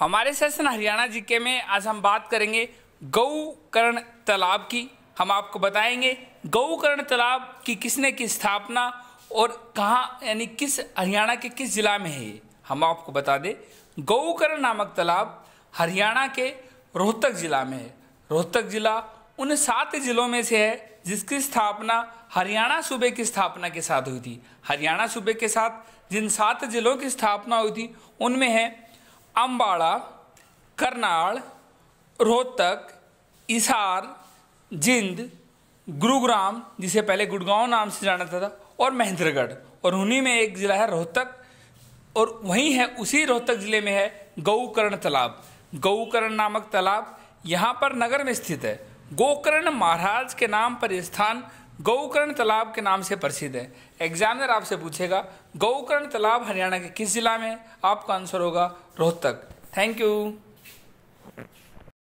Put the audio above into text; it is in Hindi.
हमारे सेशन हरियाणा जीके में आज हम बात करेंगे गौकर्ण तालाब की हम आपको बताएंगे गौकर्ण तालाब की किसने की स्थापना और कहाँ यानी किस हरियाणा के किस जिला में है ये हम आपको बता दें गौकरण नामक तालाब हरियाणा के रोहतक जिला में है रोहतक जिला उन सात जिलों में से है जिसकी स्थापना हरियाणा सूबे की स्थापना के साथ हुई थी हरियाणा सूबे के साथ जिन सात जिलों की स्थापना हुई थी उनमें है अम्बाड़ा करनाल रोहतक इसार जिंद गुरुग्राम जिसे पहले गुड़गांव नाम से जाना जाता था और महेंद्रगढ़ और उन्हीं में एक ज़िला है रोहतक और वहीं है उसी रोहतक ज़िले में है गौकर्ण तालाब गऊकर्ण नामक तालाब यहाँ पर नगर में स्थित है गोकर्ण महाराज के नाम पर स्थान गौकर्ण तालाब के नाम से प्रसिद्ध है एग्जामिनर आपसे पूछेगा गौकर्ण तालाब हरियाणा के किस जिला में आपका आंसर होगा रोहतक थैंक यू